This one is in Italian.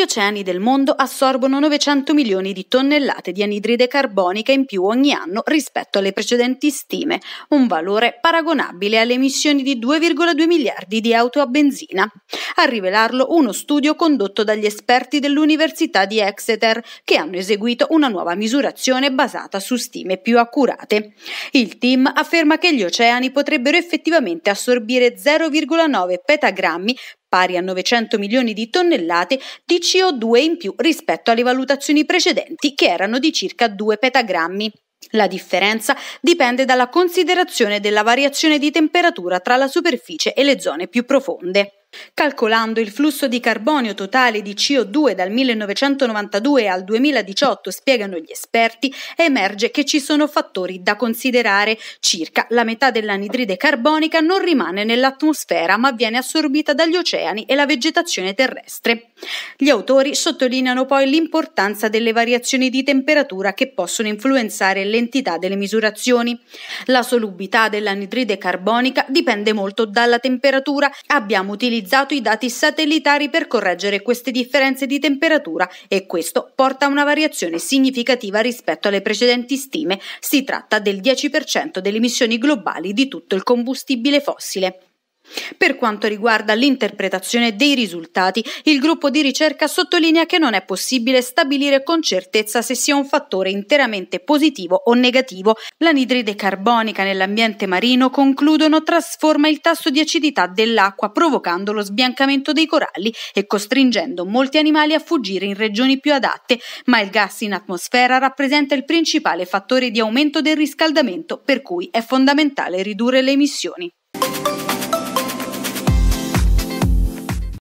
Gli oceani del mondo assorbono 900 milioni di tonnellate di anidride carbonica in più ogni anno rispetto alle precedenti stime, un valore paragonabile alle emissioni di 2,2 miliardi di auto a benzina. A rivelarlo uno studio condotto dagli esperti dell'Università di Exeter che hanno eseguito una nuova misurazione basata su stime più accurate. Il team afferma che gli oceani potrebbero effettivamente assorbire 0,9 petagrammi pari a 900 milioni di tonnellate di CO2 in più rispetto alle valutazioni precedenti che erano di circa 2 petagrammi. La differenza dipende dalla considerazione della variazione di temperatura tra la superficie e le zone più profonde. Calcolando il flusso di carbonio totale di CO2 dal 1992 al 2018, spiegano gli esperti, emerge che ci sono fattori da considerare. Circa la metà dell'anidride carbonica non rimane nell'atmosfera ma viene assorbita dagli oceani e la vegetazione terrestre. Gli autori sottolineano poi l'importanza delle variazioni di temperatura che possono influenzare l'entità delle misurazioni. La solubilità dell'anidride carbonica dipende molto dalla temperatura. Abbiamo utilizzato utilizzato i dati satellitari per correggere queste differenze di temperatura e questo porta a una variazione significativa rispetto alle precedenti stime. Si tratta del 10% delle emissioni globali di tutto il combustibile fossile. Per quanto riguarda l'interpretazione dei risultati, il gruppo di ricerca sottolinea che non è possibile stabilire con certezza se sia un fattore interamente positivo o negativo. L'anidride carbonica nell'ambiente marino, concludono, trasforma il tasso di acidità dell'acqua provocando lo sbiancamento dei coralli e costringendo molti animali a fuggire in regioni più adatte, ma il gas in atmosfera rappresenta il principale fattore di aumento del riscaldamento per cui è fondamentale ridurre le emissioni.